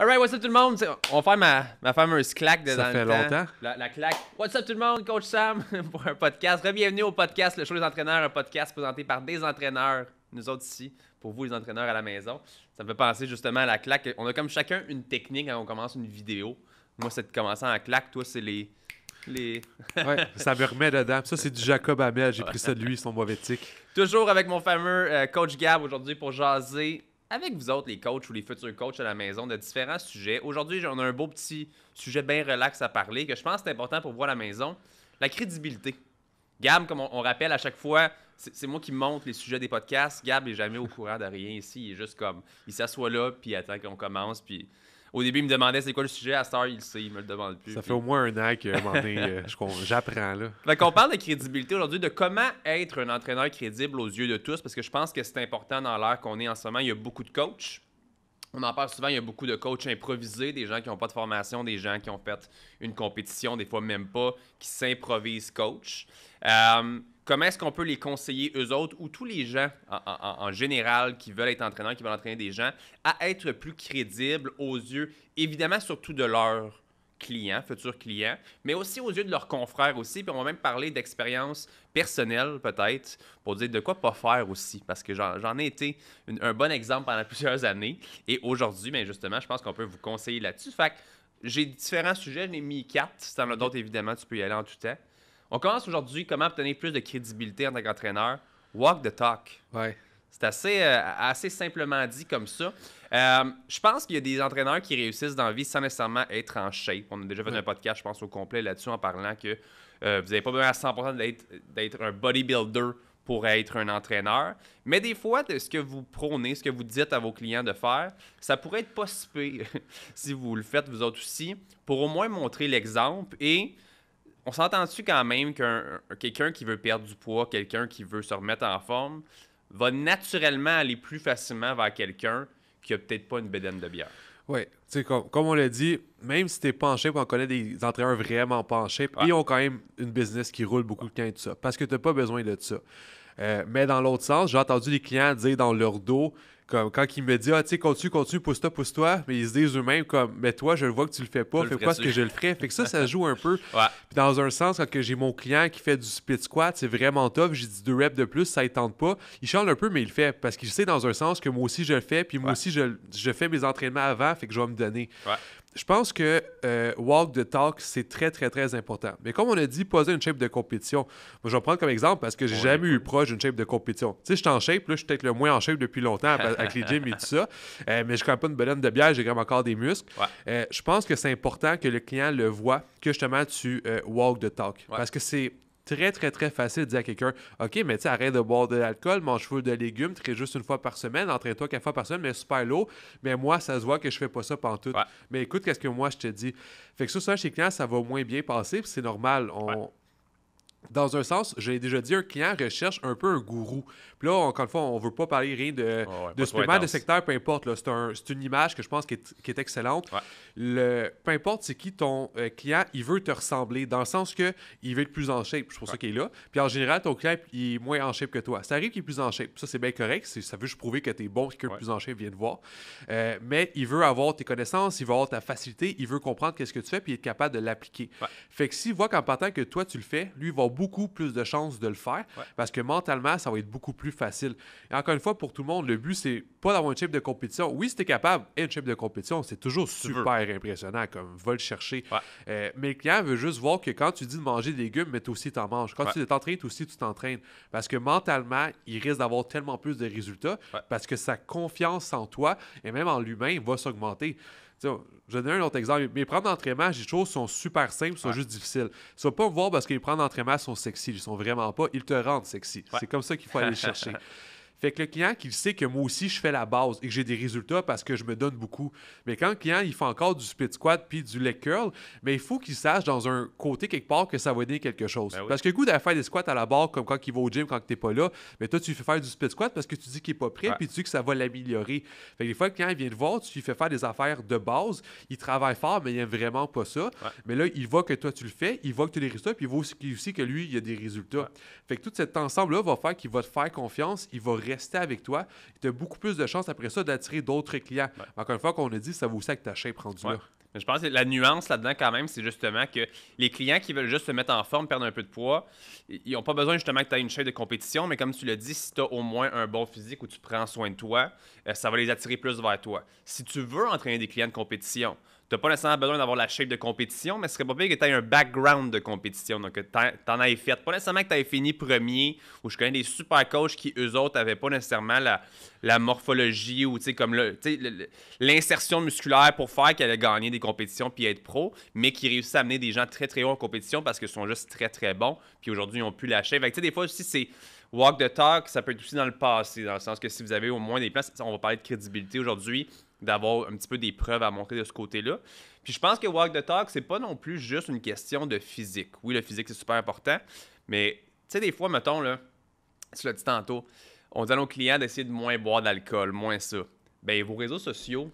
Alright, what's up tout le monde? On va faire ma, ma fameuse claque de Ça fait le longtemps. La, claque. What's up tout le monde? Coach Sam pour un podcast. Bienvenue au podcast Le Show des entraîneurs, un podcast présenté par des entraîneurs, nous autres ici, pour vous les entraîneurs à la maison. Ça me fait penser justement à la claque. On a comme chacun une technique quand on commence une vidéo. Moi, c'est de commencer en claque. Toi, c'est les. les... ouais, ça me remet dedans. Ça, c'est du Jacob Amel. J'ai pris ça de lui, son mauvais tic. Toujours avec mon fameux euh, coach Gab aujourd'hui pour jaser avec vous autres, les coachs ou les futurs coachs à la maison, de différents sujets. Aujourd'hui, on a un beau petit sujet bien relax à parler que je pense que c'est important pour voir à la maison la crédibilité. Gab, comme on, rappelle à chaque fois, c'est moi qui monte les sujets des podcasts. Gab n'est jamais au courant de rien ici. Il est juste comme, il s'assoit là, puis attend qu'on commence, puis au début, il me demandait c'est quoi le sujet. À ce heure, il le sait, il me le demande plus. Ça fait au moins un an que euh, j'apprends. là. Fait qu'on parle de crédibilité aujourd'hui, de comment être un entraîneur crédible aux yeux de tous, parce que je pense que c'est important dans l'ère qu'on est en ce moment. Il y a beaucoup de coachs. On en parle souvent, il y a beaucoup de coachs improvisés, des gens qui n'ont pas de formation, des gens qui ont fait une compétition, des fois même pas, qui s'improvisent coach. Euh, comment est-ce qu'on peut les conseiller, eux autres, ou tous les gens en, général qui veulent être entraîneurs, qui veulent entraîner des gens, à être plus crédibles aux yeux, évidemment, surtout de leurs clients, futurs clients, mais aussi aux yeux de leurs confrères aussi. Puis on va même parler d'expérience personnelle, peut-être, pour dire de quoi pas faire aussi, parce que j'en ai été un bon exemple pendant plusieurs années. Et aujourd'hui, mais ben, justement, je pense qu'on peut vous conseiller là-dessus. Fait j'ai différents sujets, j'en ai mis quatre. Si t'en as d'autres, évidemment, tu peux y aller en tout temps. On commence aujourd'hui comment obtenir plus de crédibilité en tant qu'entraîneur. Walk the talk. Ouais. C'est assez, euh, assez simplement dit comme ça. Euh, je pense qu'il y a des entraîneurs qui réussissent dans la vie sans nécessairement être en shape. On a déjà fait un podcast, je pense, au complet là-dessus en parlant que euh, vous n'avez pas besoin à 100% d'être un bodybuilder pour être un entraîneur. Mais des fois, ce que vous prônez, ce que vous dites à vos clients de faire, ça pourrait être possible si si vous le faites vous autres aussi, pour au moins montrer l'exemple et on s'entend-tu quand même qu'un quelqu'un qui veut perdre du poids, quelqu'un qui veut se remettre en forme, va naturellement aller plus facilement vers quelqu'un qui a peut-être pas une bédaine de bière. Oui, comme, comme on l'a dit, même si tu es penché, on connaît des entraîneurs vraiment penchés, et ils ont quand même une business qui roule beaucoup de temps de ça, parce que tu n'as pas besoin de ça. Euh, mais dans l'autre sens, j'ai entendu des clients dire dans leur dos, comme quand il me dit, ah, tu sais, continue, continue, pousse-toi, pousse-toi, mais ils se disent eux-mêmes, comme, mais toi, je vois que tu le fais pas, fais quoi ce que je le ferais. Fait que ça, ça joue un peu. Puis dans un sens, quand j'ai mon client qui fait du split squat, c'est vraiment top, j'ai dit deux reps de plus, ça ne tente pas. Il change un peu, mais il le fait parce qu'il sait dans un sens que moi aussi je le fais, puis moi aussi je, fais mes entraînements avant, fait que je vais me donner je pense que euh, walk the talk, c'est très, très, très important. Mais comme on a dit, poser une shape de compétition. Moi, je vais prendre comme exemple parce que j'ai jamais eu proche d'une shape de compétition. Tu sais, je suis en shape, là, je suis peut-être le moins en shape depuis longtemps avec les gym et tout ça. Euh, mais je ne pas une bonne de bière, j'ai quand même encore des muscles. Euh, je pense que c'est important que le client le voit, que justement tu walk the talk. Parce que c'est très, très, très facile de dire à quelqu'un OK, mais tu sais, arrête de boire de l'alcool, mange feu de légumes, très juste une fois par semaine, entraîne-toi quatre fois par semaine, mais super low. Mais moi, ça se voit que je fais pas ça pendant tout. Mais écoute, qu'est-ce que moi je te dis Fait que sur ça, chez les clients, ça va moins bien passer, puis c'est normal. On, dans un sens, j'ai déjà dit, un client recherche un peu un gourou. Puis là, encore une fois, on ne veut pas parler rien de, ce de de secteur, peu importe. C'est une image que je pense qui est, excellente. Le, peu importe c'est qui ton euh, client, il veut te ressembler, dans le sens que il veut être plus en shape. C'est pour ça qu'il est là. Puis en général, ton client il est moins en shape que toi. Ça arrive qu'il est plus en shape. Ça, c'est bien correct. Ça veut juste prouver que tu es bon, que le plus en shape vient te voir. Euh, mais il veut avoir tes connaissances, il veut avoir ta facilité, il veut comprendre qu'est-ce que tu fais, puis être capable de l'appliquer. Fait que s'il voit qu'en partant que toi, tu le fais, lui, va beaucoup plus de chances de le faire parce que mentalement, ça va être beaucoup plus facile. Et encore une fois, pour tout le monde, le but, c'est pas d'avoir une chip de compétition. Oui, si tu es capable, et une chip de compétition, c'est toujours super impressionnant, comme va le chercher. Euh, mais le client veut juste voir que quand tu dis de manger des légumes, mais toi aussi, tu en manges. Quand ouais. tu t'entraînes, toi aussi, tu t'entraînes. Parce que mentalement, il risque d'avoir tellement plus de résultats parce que sa confiance en toi et même en lui-même va s'augmenter je donne un autre exemple. Mes prendre d'entraînement, les choses sont super simples, sont juste difficiles. Tu pas voir parce que les plans d'entraînement sont sexy. Ils sont vraiment pas. Ils te rendent sexy. C'est comme ça qu'il faut aller chercher. Fait que le client qui sait que moi aussi je fais la base et que j'ai des résultats parce que je me donne beaucoup. Mais quand le client il fait encore du split squat puis du leg curl, mais il faut qu'il sache dans un côté quelque part que ça va donner quelque chose. Ben parce que le coup d'aller faire des squats à la barre comme quand il va au gym quand tu n'es pas là, mais toi tu fais faire du split squat parce que tu dis qu'il n'est pas prêt puis tu dis que ça va l'améliorer. Fait que des fois le client vient te voir, tu lui fais faire des affaires de base, il travaille fort mais il n'aime vraiment pas ça. Mais là il voit que toi tu le fais, il voit que tu as des résultats puis il voit aussi, que lui il a des résultats. Fait que tout cet ensemble là va faire qu'il va te faire confiance, il va rester avec toi. Tu as beaucoup plus de chances après ça d'attirer d'autres clients. Encore une fois, qu'on a dit, ça vaut ça que ta chaîne prend du là. Mais je pense que la nuance là-dedans, quand même, c'est justement que les clients qui veulent juste se mettre en forme, perdre un peu de poids, ils n'ont pas besoin justement que tu aies une chaîne de compétition, mais comme tu l'as dit, si tu as au moins un bon physique où tu prends soin de toi, euh, ça va les attirer plus vers toi. Si tu veux entraîner des clients de compétition, tu n'as pas nécessairement besoin d'avoir la shape de compétition, mais ce serait pas pire que tu aies un background de compétition. Donc, tu en aies fait. Pas nécessairement que tu aies fini premier, ou je connais des super coachs qui, eux autres, n'avaient pas nécessairement la, morphologie ou, tu sais, comme l'insertion musculaire pour faire qu'ils allaient gagner des compétitions puis être pro, mais qui réussissent à amener des gens très, très hauts en compétition parce qu'ils sont juste très, très bons. Puis aujourd'hui, ils ont plus la shape. tu des fois aussi, c'est walk the talk, ça peut être aussi dans le passé, dans le sens que si vous avez au moins des places, on va parler de crédibilité aujourd'hui d'avoir un petit peu des preuves à montrer de ce côté-là. Puis je pense que Walk the Talk, c'est pas non plus juste une question de physique. Oui, le physique, c'est super important, mais tu sais, des fois, mettons, là, tu l'as dit tantôt, on dit à nos clients d'essayer de moins boire d'alcool, moins ça. Ben, vos réseaux sociaux,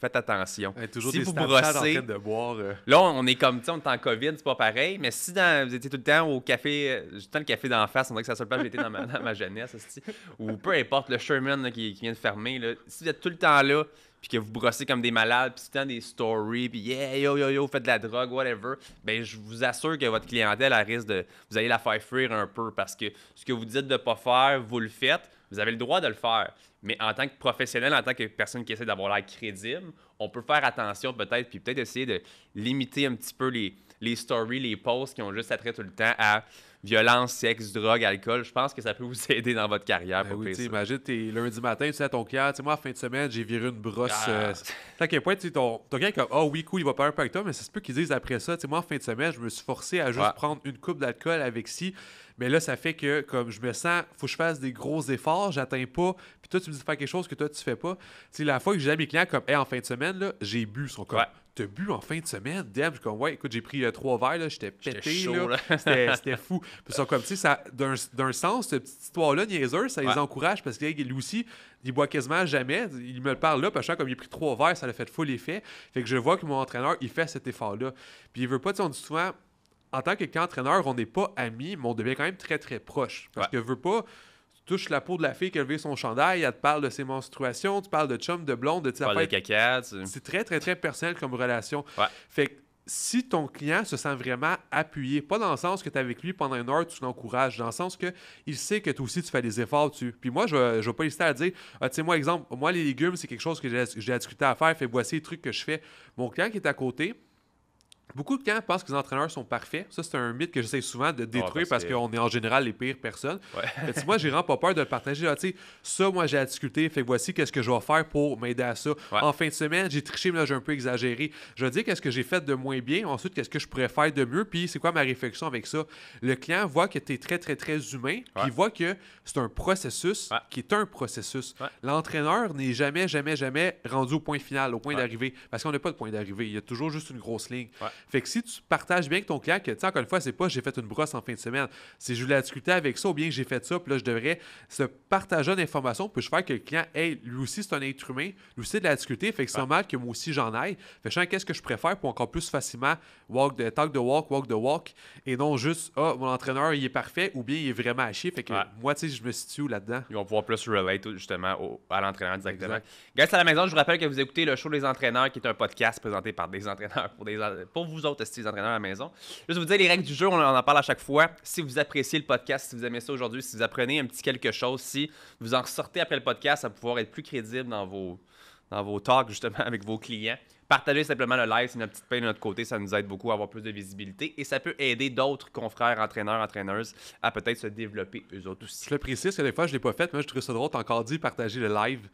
faites attention. toujours si vous brossez, de boire, euh. là on est comme on est en Covid, c'est pas pareil. Mais si vous étiez tout le temps au café, euh, tout le café d'en face, on dirait que c'est la seule place que j'étais dans, ma, dans ma jeunesse, ou peu importe le Sherman qui, vient de fermer. Là, si vous êtes tout le temps là, puis que vous brossez comme des malades, puis as des stories, puis yeah, yo, yo, yo, faites de la drogue, whatever, ben je vous assure que votre clientèle, elle risque de. Vous allez la faire fuir un peu parce que ce que vous dites de ne pas faire, vous le faites, vous avez le droit de le faire. Mais en tant que professionnel, en tant que personne qui essaie d'avoir l'air crédible, on peut faire attention peut-être, puis peut-être essayer de limiter un petit peu les, les stories, les posts qui ont juste attrait tout le temps à violence, sexe, drogue, alcool, je pense que ça peut vous aider dans votre carrière. Ben pour imagine, t'es lundi matin, tu sais, à ton client, tu sais, moi, fin de semaine, j'ai viré une brosse. Ah. Euh, T'as quel point, tu sais, ton, client comme, oh, oui, cool, il va pas un peu avec toi, mais ça se peut qu'ils disent après ça, tu sais, moi, fin de semaine, je me suis forcé à juste prendre une coupe d'alcool avec si, Mais là, ça fait que, comme je me sens, faut que je fasse des gros efforts, j'atteins pas. Puis toi, tu me dis de faire quelque chose que toi, tu fais pas. Tu la fois que j'ai à mes clients, comme, hey, en fin de semaine, là, j'ai bu, son comme, t'as bu en fin de semaine, Deb? Je suis comme, ouais, écoute, j'ai pris euh, trois verres, là, j'étais pété, C'était fou. Puis comme, tu sais, d'un sens, cette petite histoire-là, niaiseuse, ça les encourage parce que lui aussi, il boit quasiment jamais. Il me le parle là, parce que comme il a pris trois verres, ça l'a fait full effet. Fait que je vois que mon entraîneur, il fait cet effort-là. Puis il veut pas, tu sais, on dit souvent, en tant qu'entraîneur, on n'est pas amis, mais on devient quand même très, très proche. Parce ouais. que veut pas, touche la peau de la fille qui a levé son chandail, elle te parle de ses menstruations, tu parles de chum, de blonde, de parles de caca. C'est très, très, très personnel comme relation. Fait que si ton client se sent vraiment appuyé, pas dans le sens que tu es avec lui pendant une heure, tu l'encourages, dans le sens que il sait que toi aussi tu fais des efforts. Tu... Puis moi, je ne vais pas hésiter à dire, ah, tu sais, moi, exemple, moi, les légumes, c'est quelque chose que j'ai discuté à faire, fait voici les trucs que je fais. Mon client qui est à côté, Beaucoup de clients pensent que les entraîneurs sont parfaits. Ça, c'est un mythe que j'essaie souvent de ah, détruire ben, parce, qu'on est en général les pires personnes. moi, j'ai vraiment pas peur de le partager. sais, ça, moi, j'ai à discuter. Fait que voici qu'est-ce que je vais faire pour m'aider à ça. En fin de semaine, j'ai triché, mais là, j'ai un peu exagéré. Je vais dire qu'est-ce que j'ai fait de moins bien. Ensuite, qu'est-ce que je pourrais faire de mieux. Puis, c'est quoi ma réflexion avec ça? Le client voit que tu es très, très, très humain. Puis, il voit que c'est un processus qui est un processus. L'entraîneur n'est jamais, jamais, jamais rendu au point final, au point d'arrivée. Parce qu'on n'a pas de point d'arrivée. Il y a toujours juste une grosse ligne. Fait que si tu partages bien avec ton client que, tu sais, encore une fois, c'est pas j'ai fait une brosse en fin de semaine, c'est je voulais discuter avec ça ou bien j'ai fait ça, puis là, je devrais. se Ce partageant d'informations je fais que le client, hey, lui aussi, c'est un être humain, lui aussi, de la discuter, fait que c'est normal que moi aussi, j'en aille. Fait que qu'est-ce que je préfère pour encore plus facilement walk the talk de walk, walk de walk, et non juste, ah, mon entraîneur, il est parfait ou bien il est vraiment à chier. Fait que moi, tu sais, je me situe là-dedans. Ils vont pouvoir plus relate justement au, à l'entraîneur directement. Guys, à la maison, je vous rappelle que vous écoutez le show des entraîneurs qui est un podcast présenté par des entraîneurs pour, des, vous autres, les entraîneurs à la maison. Juste vous dire les règles du jeu, on en parle à chaque fois. Si vous appréciez le podcast, si vous aimez ça aujourd'hui, si vous apprenez un petit quelque chose, si vous en ressortez après le podcast, à pouvoir être plus crédible dans vos, dans vos talks justement avec vos clients. Partagez simplement le live, c'est une petite peine de notre côté, ça nous aide beaucoup à avoir plus de visibilité et ça peut aider d'autres confrères, entraîneurs, entraîneuses à peut-être se développer eux autres aussi. Je le précise que des fois je ne l'ai pas fait, mais je trouve ça drôle, encore dit partager le live.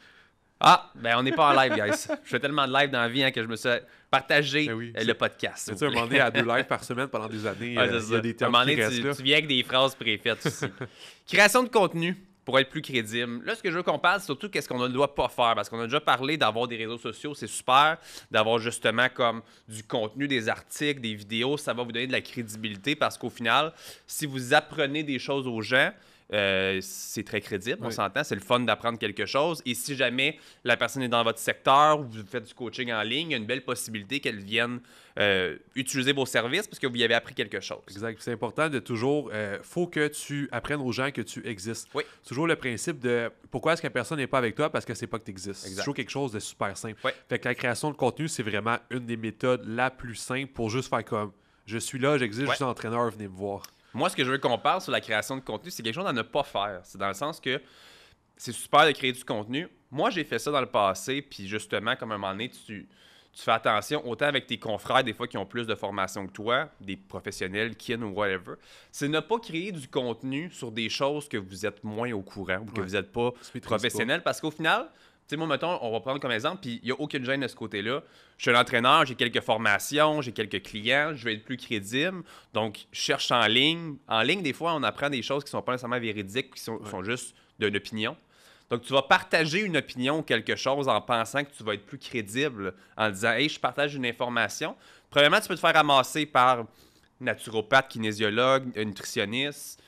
Ah, ben on n'est pas en live, guys. Je fais tellement de live dans la vie hein, que je me suis partagé ben le podcast. Tu sais, demandé à deux lives par semaine pendant des années, des tu, viens avec des phrases préfaites aussi. Création de contenu pour être plus crédible. Là, ce que je veux qu'on parle, c'est surtout qu'est-ce qu'on ne doit pas faire, parce qu'on a déjà parlé d'avoir des réseaux sociaux, c'est super, d'avoir justement comme du contenu, des articles, des vidéos, ça va vous donner de la crédibilité, parce qu'au final, si vous apprenez des choses aux gens, euh, c'est très crédible, on s'entend, c'est le fun d'apprendre quelque chose. Et si jamais la personne est dans votre secteur ou vous faites du coaching en ligne, il y a une belle possibilité qu'elle vienne euh, utiliser vos services parce que vous y avez appris quelque chose. Exact. C'est important de toujours, euh, faut que tu apprennes aux gens que tu existes. Oui. Toujours le principe de pourquoi est-ce que la personne n'est pas avec toi parce que c'est pas que tu existes. C'est toujours quelque chose de super simple. Oui. Fait que la création de contenu, c'est vraiment une des méthodes la plus simple pour juste faire comme je suis là, j'existe, je suis entraîneur, venez me voir. Moi, ce que je veux qu'on parle sur la création de contenu, c'est quelque chose à ne pas faire. C'est dans le sens que c'est super de créer du contenu. Moi, j'ai fait ça dans le passé, puis justement, comme un moment donné, tu, fais attention, autant avec tes confrères, des fois, qui ont plus de formation que toi, des professionnels, kin ou whatever, c'est ne pas créer du contenu sur des choses que vous êtes moins au courant ou que vous n'êtes pas professionnel, parce qu'au final, sais, moi, mettons, on va prendre comme exemple, puis il n'y a aucune gêne de ce côté-là. Je suis un entraîneur, j'ai quelques formations, j'ai quelques clients, je veux être plus crédible. Donc, je cherche en ligne. En ligne, des fois, on apprend des choses qui ne sont pas nécessairement véridiques, qui sont, juste d'une opinion. Donc, tu vas partager une opinion ou quelque chose en pensant que tu vas être plus crédible en disant Hey, je partage une information. Premièrement, tu peux te faire ramasser par naturopathe, kinésiologue, nutritionniste,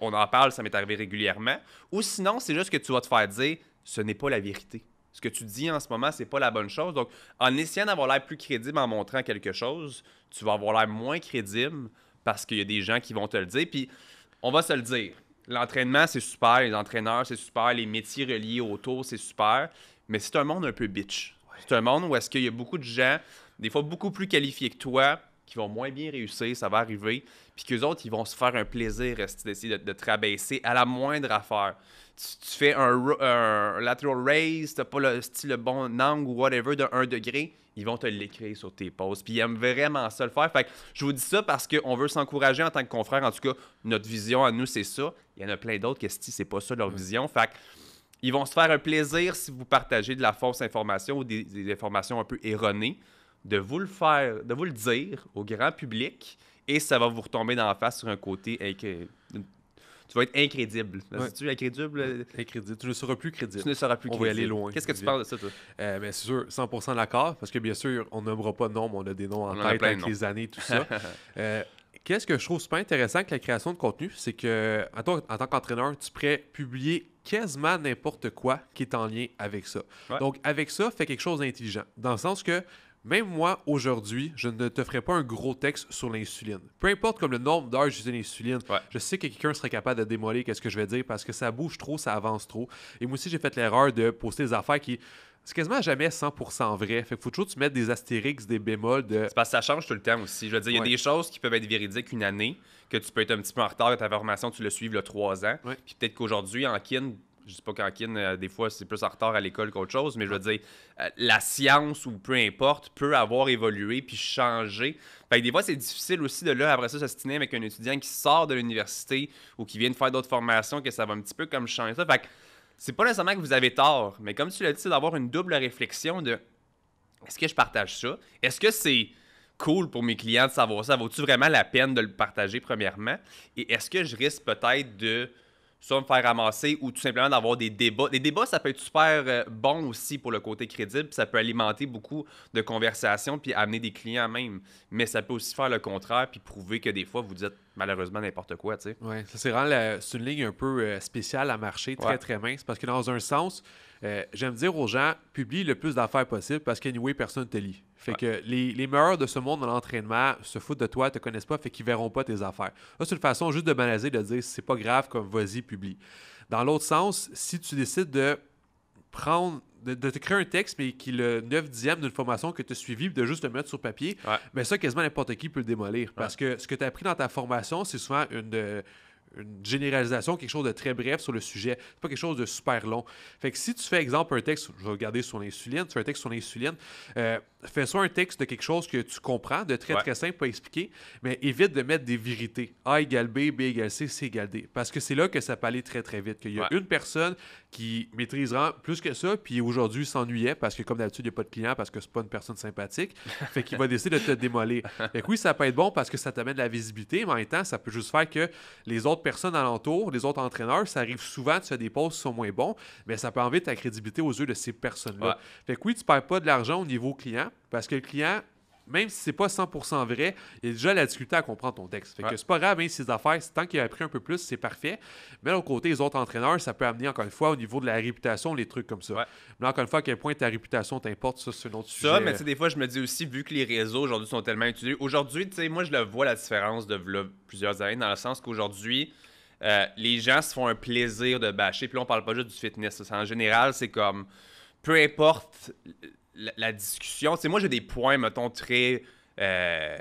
on en parle, ça m'est arrivé régulièrement. Ou sinon, c'est juste que tu vas te faire dire ce n'est pas la vérité. Ce que tu dis en ce moment, c'est pas la bonne chose. Donc, en essayant d'avoir l'air plus crédible en montrant quelque chose, tu vas avoir l'air moins crédible parce qu'il y a des gens qui vont te le dire. Puis, on va se le dire. L'entraînement, c'est super. Les entraîneurs, c'est super. Les métiers reliés autour, c'est super. Mais c'est un monde un peu bitch. C'est un monde où est-ce qu'il y a beaucoup de gens, des fois beaucoup plus qualifiés que toi, qui vont moins bien réussir, ça va arriver. Puis qu'eux autres, ils vont se faire un plaisir d'essayer de, de te rabaisser à la moindre affaire. Tu, fais un, lateral raise, t'as pas le style bon angle ou whatever de 1 degré, ils vont te l'écrire sur tes posts. Puis ils aiment vraiment ça le faire. Fait que je vous dis ça parce qu'on veut s'encourager en tant que confrères. En tout cas, notre vision à nous, c'est ça. Il y en a plein d'autres qui, si c'est pas ça leur vision. Fait que ils vont se faire un plaisir si vous partagez de la fausse information ou des, informations un peu erronées, de vous le faire, de vous le dire au grand public et ça va vous retomber dans la face sur un côté avec, tu vas être incrédible. Ouais. tu incrédible? Incrédible. Tu ne seras plus crédible. Tu ne seras plus crédible. On va aller loin. Qu'est-ce que tu parles de ça, toi? c'est euh, sûr, 100% d'accord, parce que bien sûr, on n'aimera pas de nom, on a des noms en tête avec les années, tout ça. Euh, qu'est-ce que je trouve super intéressant avec la création de contenu, c'est que en, tant qu'entraîneur, tu pourrais publier quasiment n'importe quoi qui est en lien avec ça. Donc, avec ça, fais quelque chose d'intelligent. Dans le sens que même moi, aujourd'hui, je ne te ferai pas un gros texte sur l'insuline. Peu importe comme le nombre d'heures j'utilise l'insuline, je sais que quelqu'un serait capable de démolir qu'est-ce que je vais dire parce que ça bouge trop, ça avance trop. Et moi aussi, j'ai fait l'erreur de poster des affaires qui c'est quasiment jamais 100% vrai. Fait que faut toujours que tu mettes des astérix, des bémols. De... C'est parce que ça change tout le temps aussi. Je veux dire, il y a des choses qui peuvent être véridiques une année, que tu peux être un petit peu en retard de ta formation, tu le suives le trois ans. Puis peut-être qu'aujourd'hui, en kin, je dis pas qu'Ankin, euh, des fois, c'est plus en retard à l'école qu'autre chose, mais je veux dire, euh, la science ou peu importe peut avoir évolué puis changé. Fait des fois, c'est difficile aussi de là, après ça, avec un étudiant qui sort de l'université ou qui vient de faire d'autres formations, que ça va un petit peu comme changer ça. Fait que c'est pas nécessairement que vous avez tort, mais comme tu l'as dit, c'est d'avoir une double réflexion de est-ce que je partage ça? Est-ce que c'est cool pour mes clients de savoir ça? Vaut-tu vraiment la peine de le partager, premièrement? Et est-ce que je risque peut-être de soit me faire ramasser ou tout simplement d'avoir des débats. Des débats, ça peut être super euh, bon aussi pour le côté crédible, ça peut alimenter beaucoup de conversations puis amener des clients même. Mais ça peut aussi faire le contraire puis prouver que des fois vous dites malheureusement n'importe quoi, tu sais. Ouais, ça c'est vraiment une ligne un peu euh, spéciale à marcher, très très mince, parce que dans un sens, euh, j'aime dire aux gens publie le plus d'affaires possible parce qu'anyway personne te lit. Fait que les, les, meilleurs de ce monde dans l'entraînement se foutent de toi, te connaissent pas, fait qu'ils verront pas tes affaires. Là, c'est une façon juste de banaliser, de dire c'est pas grave, comme vas-y, publie. Dans l'autre sens, si tu décides de prendre, de, te créer un texte, mais qui est le 9 dixième d'une formation que tu as suivie, de juste le mettre sur papier, mais ça, quasiment n'importe qui peut le démolir. Parce que ce que tu as appris dans ta formation, c'est souvent une une généralisation, quelque chose de très bref sur le sujet. pas quelque chose de super long. Fait que si tu fais, exemple, un texte, je vais regarder sur l'insuline, tu fais un texte sur l'insuline, euh, fais soit un texte de quelque chose que tu comprends, de très très simple à expliquer, mais évite de mettre des vérités. A égale B, B égale C, C égale D. Parce que c'est là que ça peut aller très très vite. Qu'il y a une personne qui maîtrisera plus que ça, puis aujourd'hui s'ennuyait parce que, comme d'habitude, il n'y a pas de client parce que c'est pas une personne sympathique. Fait qu'il va décider de te démolir. Fait que oui, ça peut être bon parce que ça t'amène de la visibilité, mais en même temps, ça peut juste faire que les autres personnes alentour, les autres entraîneurs, ça arrive souvent, tu fais des pauses sont moins bons, mais ça peut enlever ta crédibilité aux yeux de ces personnes-là. Fait que oui, tu perds pas de l'argent au niveau client parce que le client même si c'est pas 100% vrai, il y a déjà la difficulté à comprendre ton texte. Fait que c'est pas grave, mais hein, ses affaires, tant qu'il a appris un peu plus, c'est parfait. Mais d'un côté, les autres entraîneurs, ça peut amener encore une fois au niveau de la réputation, les trucs comme ça. Mais encore une fois, à quel point ta réputation t'importe, ça, c'est un sujet. Ça, mais des fois, je me dis aussi, vu que les réseaux aujourd'hui sont tellement utilisés, aujourd'hui, tu sais, moi, je le vois la différence de plusieurs années, dans le sens qu'aujourd'hui, euh, les gens se font un plaisir de bâcher. Puis là, on parle pas juste du fitness. En général, c'est comme peu importe la, discussion. Tu sais, moi, j'ai des points, mettons, très euh,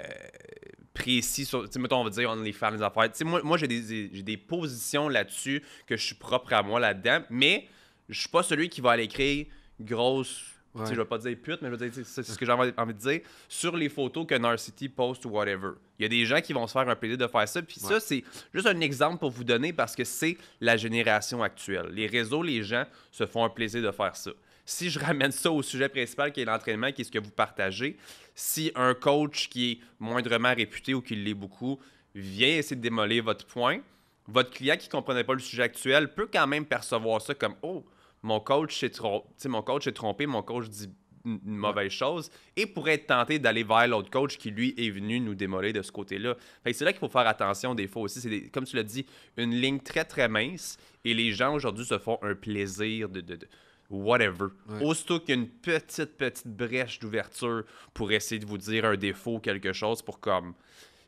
précis sur, tu sais, mettons, on va dire, on les faire les affaires. Tu sais, moi, moi j'ai des, des, positions là-dessus que je suis propre à moi là-dedans, mais je suis pas celui qui va aller écrire grosse. Tu sais, je vais pas dire pute, mais je vais dire, c'est ce que j'ai envie, de dire. Sur les photos que Narcity poste ou whatever, il y a des gens qui vont se faire un plaisir de faire ça. Puis ça, c'est juste un exemple pour vous donner parce que c'est la génération actuelle. Les réseaux, les gens se font un plaisir de faire ça si je ramène ça au sujet principal qui est l'entraînement, qui est ce que vous partagez, si un coach qui est moindrement réputé ou qui l'est beaucoup vient essayer de démolir votre point, votre client qui ne comprenait pas le sujet actuel peut quand même percevoir ça comme Oh, mon coach s'est trompé, mon coach trompé, mon coach dit une mauvaise chose et pourrait être tenté d'aller vers l'autre coach qui, lui, est venu nous démolir de ce côté-là. C'est là qu'il faut faire attention des fois aussi. C'est, comme tu l'as dit, une ligne très, très mince et les gens aujourd'hui se font un plaisir de whatever. Ouais. Aussitôt qu'il une petite, petite brèche d'ouverture pour essayer de vous dire un défaut, quelque chose, pour comme.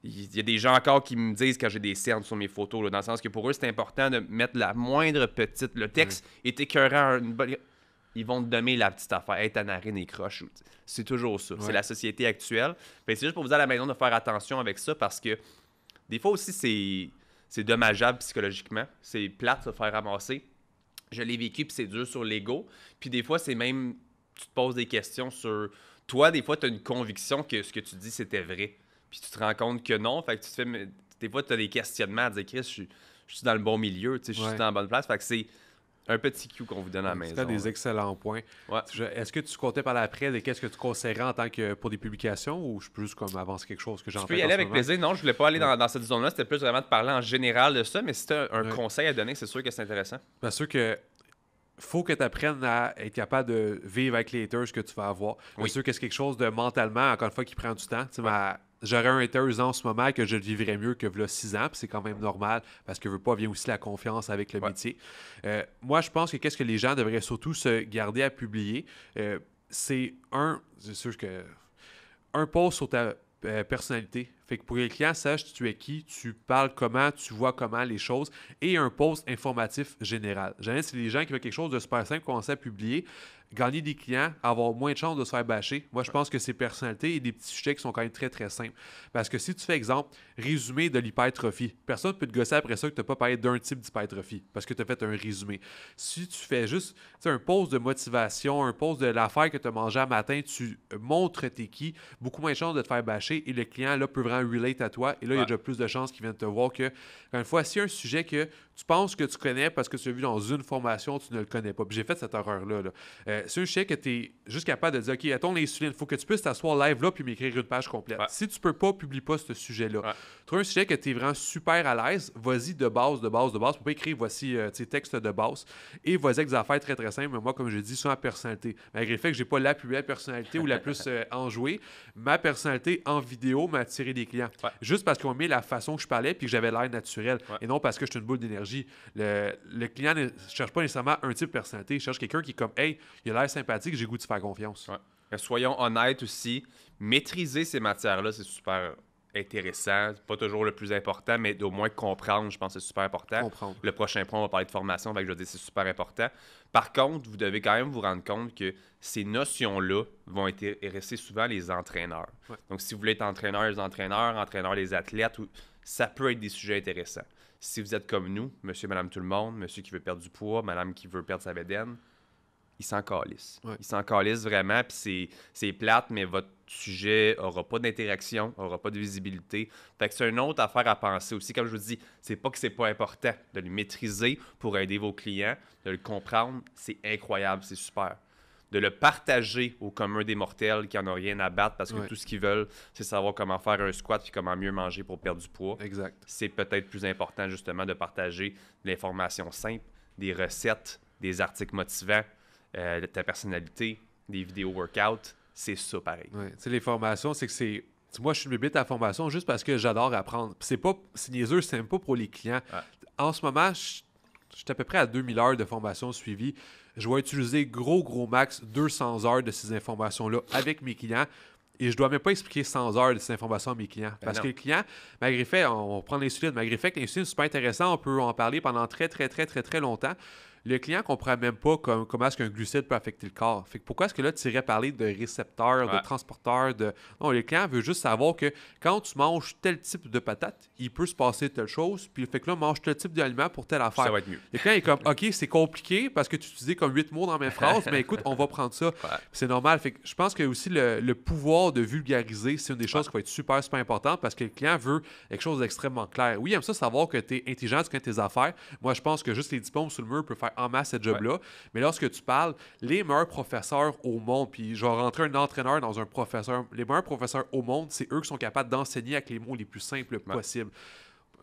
Il y a des gens encore qui me disent quand j'ai des cernes sur mes photos, dans le sens que pour eux, c'est important de mettre la moindre petite. Le texte est écœurant. Ils vont te donner la petite affaire. être ta narine et croche. C'est toujours ça. C'est la société actuelle. c'est juste pour vous dire à la maison de faire attention avec ça parce que des fois aussi, c'est. C'est dommageable psychologiquement. C'est plate de se faire ramasser je l'ai vécu, puis c'est dur sur l'ego. Puis des fois, c'est même, tu te poses des questions sur. Toi, des fois, tu as une conviction que ce que tu dis, c'était vrai. Puis tu te rends compte que non. Fait que tu te fais. Des fois, tu as des questionnements à dire, Chris, je suis, je suis dans le bon milieu, tu sais, je suis dans la bonne place. Fait que c'est un petit cue qu'on vous donne à la maison. C'est des excellents points. Est-ce que tu comptais la après et qu'est-ce que tu conseillerais en tant que pour des publications ou je peux juste comme avancer quelque chose que j'en. Tu peux y aller avec plaisir. Non, je voulais pas aller dans, cette zone-là. C'était plus vraiment de parler en général de ça, mais si tu as un conseil à donner, c'est sûr que c'est intéressant. Bien sûr que faut que tu apprennes à être capable de vivre avec les haters que tu vas avoir. Bien sûr que c'est quelque chose de mentalement, encore une fois, qui prend du temps. Tu sais, j'aurais un haters en ce moment que je le vivrais mieux que v'là 6 ans, puis c'est quand même normal parce que veut pas vient aussi la confiance avec le métier. Euh, moi, je pense que qu'est-ce que les gens devraient surtout se garder à publier, euh, c'est un, c'est sûr que un post sur ta euh, personnalité. Fait que pour que les clients sachent tu es qui, tu parles comment, tu vois comment les choses et un post informatif général. J'aime c'est les gens qui veulent quelque chose de super simple commencer à publier, gagner des clients, avoir moins de chances de se faire bâcher. Moi, je pense que c'est personnalités et des petits sujets qui sont quand même très, très simples. Parce que si tu fais exemple, résumé de l'hypertrophie, personne ne peut te gosser après ça que tu n'as pas parlé d'un type d'hypertrophie parce que tu as fait un résumé. Si tu fais juste un pose de motivation, un pose de l'affaire que tu as mangé à matin, tu montres t'es qui, beaucoup moins de chances de te faire bâcher et le client là peut vraiment relate à toi et là, il y a déjà plus de chances qu'il vienne te voir que, une fois, si un sujet que tu penses que tu connais parce que tu as vu dans une formation, tu ne le connais pas. j'ai fait cette erreur-là. Euh, C'est un sujet que tu es juste capable de dire, OK, attends l'insuline, il faut que tu puisses t'asseoir live là puis m'écrire une page complète. Si tu peux pas, publie pas ce sujet-là. Trouve un sujet que tu es vraiment super à l'aise, vas-y de base, de base, de base. Pour pas écrire, voici euh, tes textes de base. Et vas-y avec des affaires très, très simples. Mais moi, comme je dis, ma personnalité. Malgré le fait que j'ai pas la plus belle personnalité ou la plus euh, enjouée, ma personnalité en vidéo m'a attiré des clients. Juste parce qu'on met la façon que je parlais puis que j'avais l'air naturel. Et non parce que je suis une boule d'énergie. Le, client ne cherche pas nécessairement un type de personnalité, il cherche quelqu'un qui est comme Hey, il a l'air sympathique, j'ai goût de faire confiance. Soyons honnêtes aussi, maîtriser ces matières-là, c'est super intéressant, pas toujours le plus important, mais au moins comprendre, je pense c'est super important. Le prochain point, on va parler de formation, je dis c'est super important. Par contre, vous devez quand même vous rendre compte que ces notions-là vont intéresser souvent les entraîneurs. Donc, si vous voulez être entraîneur les entraîneurs, entraîneur les athlètes, ça peut être des sujets intéressants si vous êtes comme nous, monsieur, madame, tout le monde, monsieur qui veut perdre du poids, madame qui veut perdre sa bédaine, ils s'en calissent. Ils s'en calissent vraiment, puis c'est plate, mais votre sujet n'aura pas d'interaction, aura pas de visibilité. Fait que c'est une autre affaire à penser aussi. Comme je vous dis, c'est pas que c'est pas important de le maîtriser pour aider vos clients, de le comprendre, c'est incroyable, c'est super de le partager au commun des mortels qui en ont rien à battre parce que tout ce qu'ils veulent, c'est savoir comment faire un squat et comment mieux manger pour perdre du poids. Exact. C'est peut-être plus important justement de partager l'information simple, des recettes, des articles motivants, euh, de ta personnalité, des vidéos workout. C'est ça pareil. Ouais. Tu sais, les formations, c'est que c'est moi, je suis bébé de formation juste parce que j'adore apprendre. C'est pas, c'est niaiseux, c'est même pas pour les clients. En ce moment, à peu près à 2000 heures de formation suivie. Je vais utiliser gros, gros max 200 heures de ces informations-là avec mes clients. Et je ne dois même pas expliquer 100 heures de ces informations à mes clients. Ben parce que les clients, malgré fait, on, prend l'insuline, malgré fait que l'insuline, c'est super intéressant, on peut en parler pendant très, très, très, très, très longtemps le client ne comprend même pas comment est-ce qu'un glucide peut affecter le corps. Fait que pourquoi est-ce que là, tu irais parler de récepteur, de transporteur, de... Non, le client veut juste savoir que quand tu manges tel type de patate, il peut se passer telle chose, puis fait que là, mange tel type d'aliment pour telle affaire. Ça va être mieux. Le client est comme, OK, c'est compliqué parce que tu utilisais comme huit mots dans mes phrases, mais écoute, on va prendre ça. C'est normal. Fait que je pense que aussi le, pouvoir de vulgariser, c'est une des choses qui va être super, super importante parce que le client veut quelque chose d'extrêmement clair. Oui, il aime ça savoir que tu es intelligent, tu connais tes affaires. Moi, je pense que juste les diplômes sous le mur peut faire en masse ce job-là. Mais lorsque tu parles, les meilleurs professeurs au monde, puis genre vais rentrer un entraîneur dans un professeur, les meilleurs professeurs au monde, c'est eux qui sont capables d'enseigner avec les mots les plus simples possibles.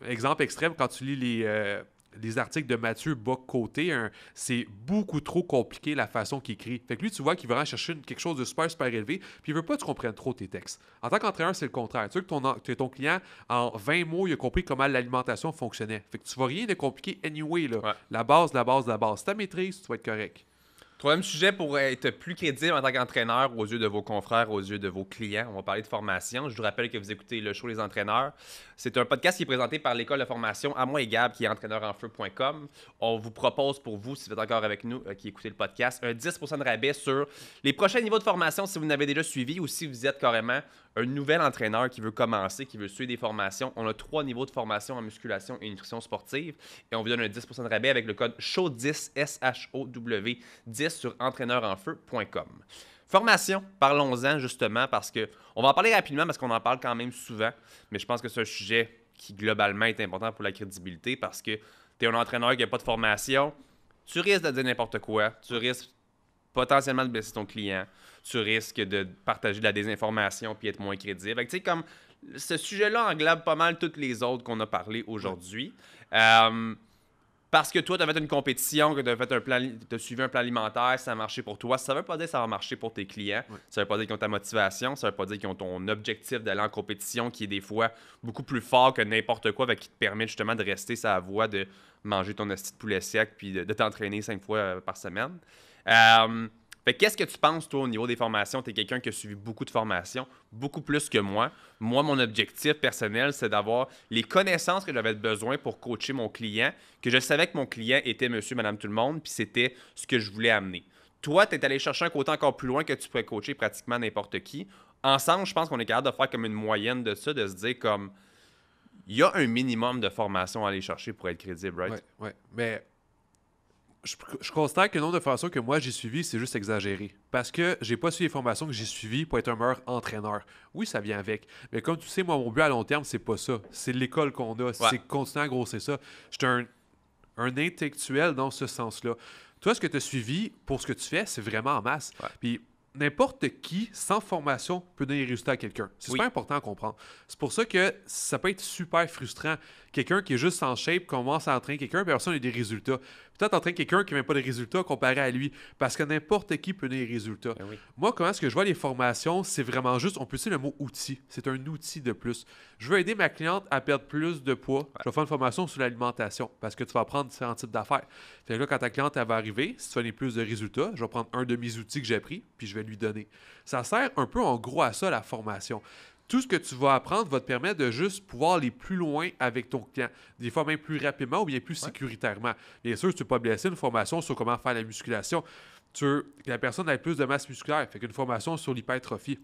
Exemple extrême, quand tu lis les. Euh, les articles de Mathieu Bock-Côté, c'est beaucoup trop compliqué la façon qu'il écrit. Fait que lui, tu vois qu'il va chercher quelque chose de super, super élevé, puis il veut pas que tu comprennes trop tes textes. En tant qu'entraîneur, c'est le contraire. Tu veux que ton, client, en 20 mots, il a compris comment l'alimentation fonctionnait. Fait que tu vois rien de compliqué anyway. Là. La base, la base, la base. Ta maîtrise, tu vas être correct. Troisième sujet pour être plus crédible en tant qu'entraîneur aux yeux de vos confrères, aux yeux de vos clients. On va parler de formation. Je vous rappelle que vous écoutez le show Les Entraîneurs. C'est un podcast qui est présenté par l'école de formation à moi et Gab, qui est entraîneurenfeu.com. On vous propose pour vous, si vous êtes encore avec nous, euh, qui écoutez le podcast, un 10 de rabais sur les prochains niveaux de formation si vous n'avez déjà suivi ou si vous êtes carrément un nouvel entraîneur qui veut commencer, qui veut suivre des formations, on a trois niveaux de formation en musculation et nutrition sportive. Et on vous donne un 10 de rabais avec le code SHOW10, show 10 show 10 sur entraîneurenfeu.com. Formation, parlons-en justement parce que on va en parler rapidement parce qu'on en parle quand même souvent, mais je pense que c'est un sujet qui globalement est important pour la crédibilité parce que tu es un entraîneur qui n'a pas de formation, tu risques de dire n'importe quoi, tu risques potentiellement de blesser ton client. Tu risques de partager de la désinformation puis être moins crédible. Tu sais, comme ce sujet-là englobe pas mal toutes les autres qu'on a parlé aujourd'hui. Euh, parce que toi, tu as fait une compétition, que tu as, suivi un plan alimentaire, ça a marché pour toi. Ça ne veut pas dire que ça va marcher pour tes clients. Ça ne veut pas dire qu'ils ont ta motivation. Ça ne veut pas dire qu'ils ont ton objectif d'aller en compétition qui est des fois beaucoup plus fort que n'importe quoi, qui te permet justement de rester sa voie de manger ton assiette de poulet sec puis de t'entraîner cinq fois euh, par semaine. Euh, qu'est-ce que tu penses, toi, au niveau des formations? Tu es quelqu'un qui a suivi beaucoup de formations, beaucoup plus que moi. Moi, mon objectif personnel, c'est d'avoir les connaissances que j'avais besoin pour coacher mon client, que je savais que mon client était monsieur, madame, tout le monde, puis c'était ce que je voulais amener. Toi, tu es allé chercher un côté encore plus loin que tu pourrais coacher pratiquement n'importe qui. Ensemble, je pense qu'on est capable de faire comme une moyenne de ça, de se dire comme il y a un minimum de formation à aller chercher pour être crédible, right? Oui, ouais. mais je, constate que le nombre de formations que moi j'ai suivi, c'est juste exagéré. Parce que j'ai pas suivi les formations que j'ai suivies pour être un meilleur entraîneur. Oui, ça vient avec. Mais comme tu sais, moi, mon but à long terme, c'est pas ça. C'est l'école qu'on a. C'est continuer à grossir ça. J'étais un, un intellectuel dans ce sens-là. Toi, ce que tu as suivi pour ce que tu fais, c'est vraiment en masse. Puis n'importe qui, sans formation, peut donner des résultats à quelqu'un. C'est super important à comprendre. C'est pour ça que ça peut être super frustrant. Quelqu'un qui est juste en shape commence à entraîner quelqu'un, personne n'a des résultats. Peut-être entraîner quelqu'un qui n'a même pas de résultats comparé à lui, parce que n'importe qui peut donner des résultats. Ben Moi, comment est-ce que je vois les formations C'est vraiment juste, on peut utiliser le mot outil. C'est un outil de plus. Je veux aider ma cliente à perdre plus de poids. Je vais faire une formation sur l'alimentation, parce que tu vas prendre différents types d'affaires. là, quand ta cliente elle va arriver, si tu as plus de résultats, je vais prendre un de mes outils que j'ai pris, puis je vais donner. Ça sert un peu en gros à ça, la formation tout ce que tu vas apprendre va te permettre de juste pouvoir aller plus loin avec ton client, des fois même plus rapidement ou bien plus sécuritairement. Bien sûr, tu peux pas blesser une formation sur comment faire la musculation. Tu que la personne ait plus de masse musculaire, fait qu'une formation sur l'hypertrophie.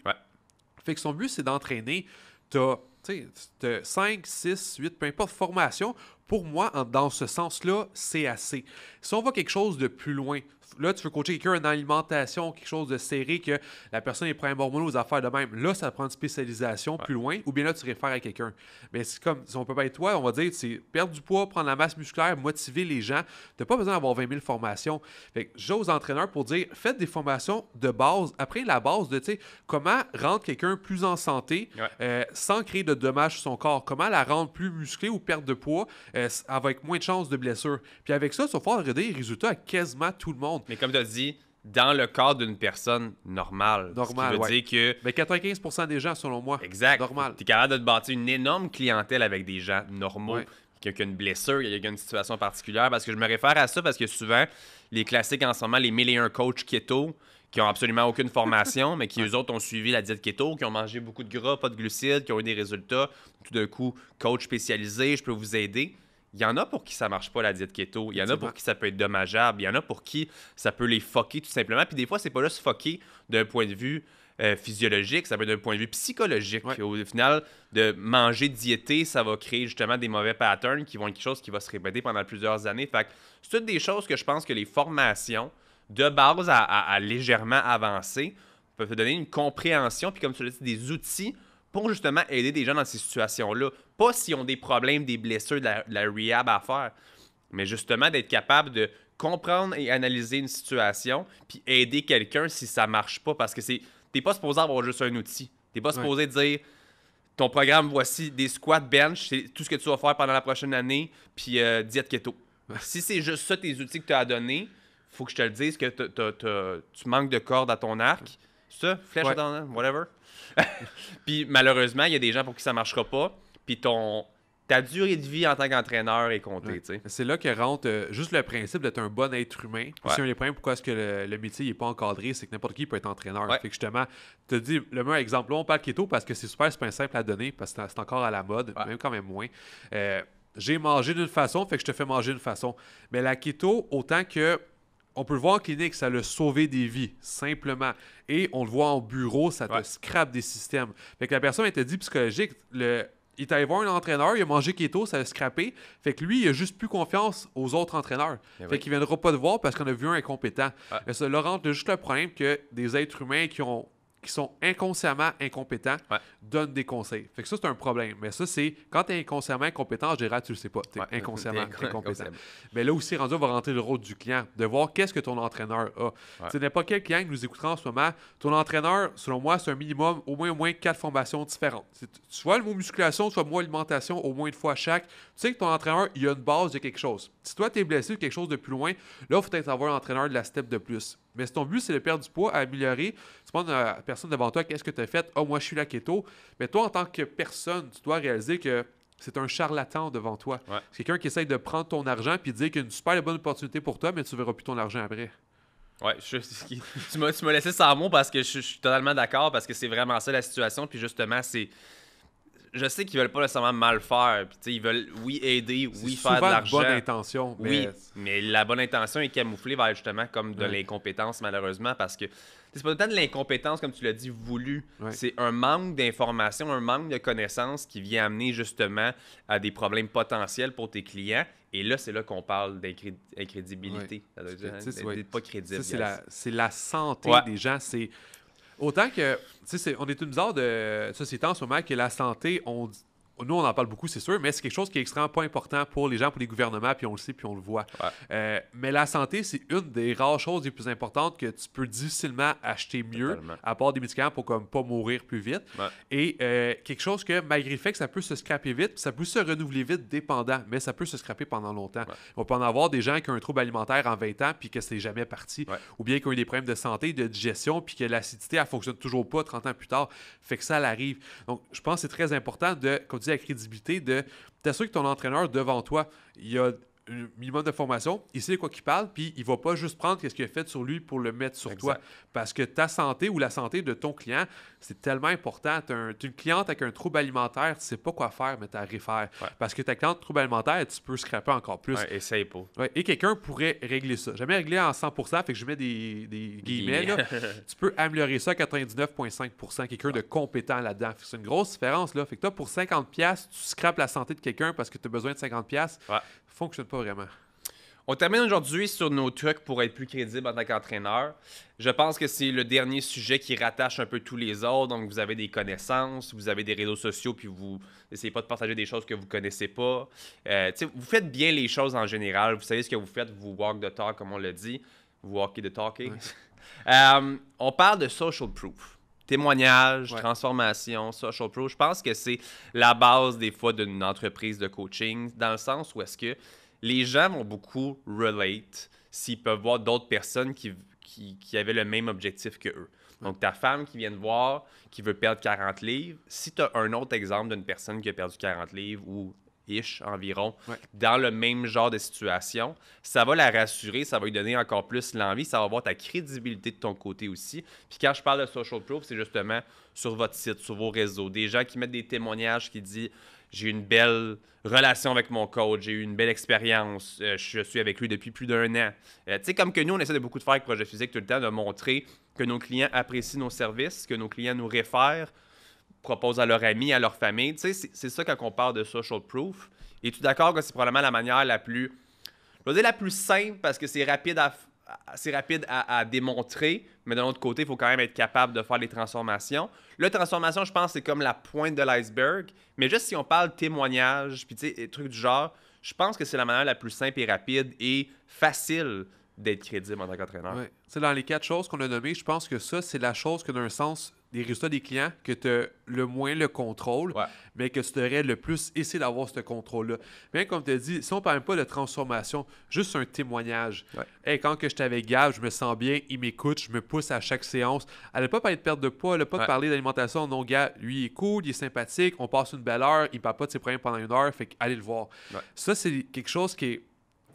Fait que son but, c'est d'entraîner Tu as 5, 6, 8, peu importe, formation. Pour moi, dans ce sens-là, c'est assez. Si on va quelque chose de plus loin, Là, tu veux coacher quelqu'un en alimentation, quelque chose de serré, que la personne est problèmes hormonaux aux affaires de même. Là, ça prend une spécialisation plus loin, ou bien là, tu réfères à quelqu'un. Mais c'est comme, si on peut pas être toi, on va dire, c'est perdre du poids, prendre la masse musculaire, motiver les gens. Tu pas besoin d'avoir 20 000 formations. Fait que j'ose entraîneurs pour dire, faites des formations de base. Après, la base de, tu sais, comment rendre quelqu'un plus en santé euh, sans créer de dommages sur son corps. Comment la rendre plus musclée ou perdre de poids euh, avec moins de chances de blessure. Puis avec ça, tu vas faire des résultats à quasiment tout le monde. Mais comme tu as dit, dans le corps d'une personne normale. Normal. Ce dire que. 95 des gens, selon moi. Exact. Normal. Tu es capable de te bâtir une énorme clientèle avec des gens normaux. qui n'ont qu'une blessure, il y a une situation particulière. Parce que je me réfère à ça parce que souvent, les classiques en ce moment, les 1001 coachs keto, qui ont absolument aucune formation, mais qui eux autres ont suivi la diète keto, qui ont mangé beaucoup de gras, pas de glucides, qui ont eu des résultats. Tout d'un coup, coach spécialisé, je peux vous aider il y en a pour qui ça marche pas la diète keto, il y en a pour qui ça peut être dommageable, il y en a pour qui ça peut les fucker » tout simplement. Puis des fois, c'est pas là se foquer d'un point de vue euh, physiologique, ça peut être d'un point de vue psychologique. Au final, de manger diété, ça va créer justement des mauvais patterns qui vont être quelque chose qui va se répéter pendant plusieurs années. Fait c'est toutes des choses que je pense que les formations de base à, légèrement avancées peuvent te donner une compréhension, puis comme tu l'as dit, des outils pour justement aider des gens dans ces situations-là. Pas s'ils ont des problèmes, des blessures, de la, rehab à faire, mais justement d'être capable de comprendre et analyser une situation, puis aider quelqu'un si ça marche pas, parce que c'est n'es pas supposé avoir juste un outil. Tu n'es pas supposé dire ton programme, voici des squats, bench, c'est tout ce que tu vas faire pendant la prochaine année, puis euh, diète keto. Si c'est juste ça tes outils que tu as donné faut que je te le dise que tu manques de cordes à ton arc ça, flèche whatever. puis malheureusement, il y a des gens pour qui ça ne marchera pas. Puis ton, ta durée de vie en tant qu'entraîneur est comptée. C'est là que rentre euh, juste le principe d'être un bon être humain. C'est un des problèmes pourquoi est-ce que le, métier n'est pas encadré, c'est que n'importe qui peut être entraîneur. Fait que justement, te dis le meilleur exemple, là on parle keto parce que c'est super, c'est pas simple à donner parce que c'est encore à la mode, même quand même moins. Euh, j'ai mangé d'une façon, fait que je te fais manger d'une façon. Mais la keto, autant que on peut le voir en clinique, ça l'a sauvé des vies, simplement. Et on le voit en bureau, ça te scrape des systèmes. Fait que la personne était dit psychologique, il est allé voir un entraîneur, il a mangé keto, ça a scrappé. Fait que lui, il a juste plus confiance aux autres entraîneurs. Eh fait qu'il viendra pas te voir parce qu'on a vu un incompétent. Et ça leur rend juste le problème que des êtres humains qui ont qui sont inconsciemment incompétents donnent des conseils. Fait que ça, c'est un problème. Mais ça, c'est quand tu es inconsciemment incompétent, en général, tu le sais pas. Tu es inconsciemment incompétent. Mais là aussi, rendu, on va rentrer le rôle du client, de voir qu'est-ce que ton entraîneur a. Ce n'est pas quel client qui nous écoutera en ce moment. Ton entraîneur, selon moi, c'est un minimum au moins au moins quatre formations différentes. Soit le mot musculation, soit le mot alimentation, au moins une fois chaque. Tu sais que ton entraîneur, il a une base de quelque chose. Si toi, tu es blessé ou quelque chose de plus loin, là, il faut peut-être avoir un entraîneur de la step de plus. Mais si ton but, c'est de perdre du poids, à améliorer, tu prends à la personne devant toi qu'est-ce que tu as fait. oh, moi, je suis la keto. Mais toi, en tant que personne, tu dois réaliser que c'est un charlatan devant toi. C'est quelqu'un qui essaye de prendre ton argent puis de dire qu'il y a une super bonne opportunité pour toi, mais tu verras plus ton argent après. Ouais, je, tu m'as laissé sans mot parce que je suis totalement d'accord parce que c'est vraiment ça la situation. Puis justement, c'est je sais qu'ils veulent pas nécessairement mal faire. Puis, ils veulent, oui, aider, oui, faire de l'argent. bonne intention. Oui, mais la bonne intention est camouflée vers justement comme de l'incompétence, malheureusement, parce que c'est pas autant de l'incompétence, comme tu l'as dit, voulu. C'est un manque d'information, un manque de connaissances qui vient amener justement à des problèmes potentiels pour tes clients. Et là, c'est là qu'on parle d'incrédibilité. C'est hein, C'est la, la, santé des gens. C'est Autant que, tu sais, on est une bizarre de société en ce moment que la santé, on nous, on en parle beaucoup, c'est sûr, mais c'est quelque chose qui est extrêmement pas important pour les gens, pour les gouvernements, puis on le sait, puis on le voit. Euh, mais la santé, c'est une des rares choses les plus importantes que tu peux difficilement acheter mieux, à part des médicaments pour comme pas mourir plus vite. Et euh, quelque chose que, malgré le fait que ça peut se scraper vite, ça peut se renouveler vite dépendant, mais ça peut se scraper pendant longtemps. On peut en avoir des gens qui ont un trouble alimentaire en 20 ans, puis que c'est jamais parti, ou bien qui ont eu des problèmes de santé, de digestion, puis que l'acidité, elle fonctionne toujours pas 30 ans plus tard, fait que ça, arrive. Donc, je pense que c'est très important de, la crédibilité de. t'assurer que ton entraîneur devant toi, il a minimum de formation, il sait quoi qu'il parle, puis il va pas juste prendre ce qu'il a fait sur lui pour le mettre sur toi. Parce que ta santé ou la santé de ton client, c'est tellement important. Tu un, une cliente avec un trouble alimentaire, tu sais pas quoi faire, mais tu as refaire Parce que ta cliente trouble alimentaire, tu peux scraper encore plus. essaye pas. et quelqu'un pourrait régler ça. Jamais régler en 100%, fait que je mets des, guillemets. tu peux améliorer ça à 99,5%. Quelqu'un de compétent là-dedans. C'est une grosse différence. Là. Fait que toi, pour 50$, tu scrapes la santé de quelqu'un parce que tu as besoin de 50$ fonctionne pas vraiment. On termine aujourd'hui sur nos trucs pour être plus crédible en tant qu'entraîneur. Je pense que c'est le dernier sujet qui rattache un peu tous les autres. Donc, vous avez des connaissances, vous avez des réseaux sociaux, puis vous n'essayez pas de partager des choses que vous connaissez pas. Euh, vous faites bien les choses en général. Vous savez ce que vous faites. Vous walk the talk, comme on le dit. Vous walk the talking ». Euh, on parle de social proof témoignage, transformations, transformation, social pro. Je pense que c'est la base des fois d'une entreprise de coaching, dans le sens où est-ce que les gens vont beaucoup relate s'ils peuvent voir d'autres personnes qui, qui, qui, avaient le même objectif que eux. Donc, ta femme qui vient de voir, qui veut perdre 40 livres, si tu as un autre exemple d'une personne qui a perdu 40 livres ou ish environ, dans le même genre de situation, ça va la rassurer, ça va lui donner encore plus l'envie, ça va avoir ta crédibilité de ton côté aussi. Puis quand je parle de social proof, c'est justement sur votre site, sur vos réseaux, des gens qui mettent des témoignages qui disent j'ai une belle relation avec mon coach, j'ai eu une belle expérience, euh, je suis avec lui depuis plus d'un an. Euh, tu sais, comme que nous, on essaie de beaucoup de faire avec Projet Physique tout le temps, de montrer que nos clients apprécient nos services, que nos clients nous réfèrent, proposent à leurs amis, à leur famille. Tu sais, c'est ça quand on parle de social proof. Et tu d'accord que c'est probablement la manière la plus, la plus simple parce que c'est rapide à c'est rapide à, démontrer, mais d'un autre côté, il faut quand même être capable de faire les transformations. La transformation, je pense, c'est comme la pointe de l'iceberg, mais juste si on parle témoignage, puis tu trucs du genre, je pense que c'est la manière la plus simple et rapide et facile d'être crédible en tant qu'entraîneur. C'est Dans les quatre choses qu'on a nommées, je pense que ça, c'est la chose que d'un sens, des résultats des clients que tu as le moins le contrôle, mais que tu devrais le plus essayer d'avoir ce contrôle-là. Bien comme tu dit, si on ne parle pas de transformation, juste un témoignage. quand que je t'avais gars, je me sens bien, il m'écoute, je me pousse à chaque séance. Elle n'a pas parlé de perte de poids, elle n'a pas parlé d'alimentation. Non, gars, lui, il est cool, il est sympathique, on passe une belle heure, il ne parle pas de ses problèmes pendant une heure, fait allez le voir. Ça, c'est quelque chose qui est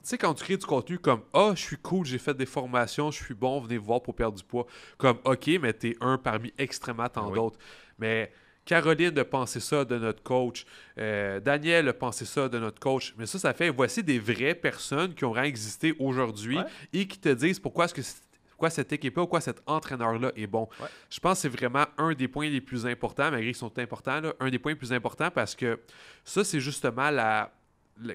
tu sais, quand tu crées du contenu comme Ah, oh, je suis cool, j'ai fait des formations, je suis bon, venez voir pour perdre du poids. Comme OK, mais t'es un parmi extrêmement tant ben d'autres. Mais Caroline a pensé ça de notre coach. Euh, Daniel a pensé ça de notre coach. Mais ça, ça fait voici des vraies personnes qui ont existé aujourd'hui et qui te disent pourquoi ce que pourquoi cette équipe-là, pourquoi cet entraîneur-là est bon. Je pense que c'est vraiment un des points les plus importants, malgré qu'ils sont importants, un des points les plus importants parce que ça, c'est justement la,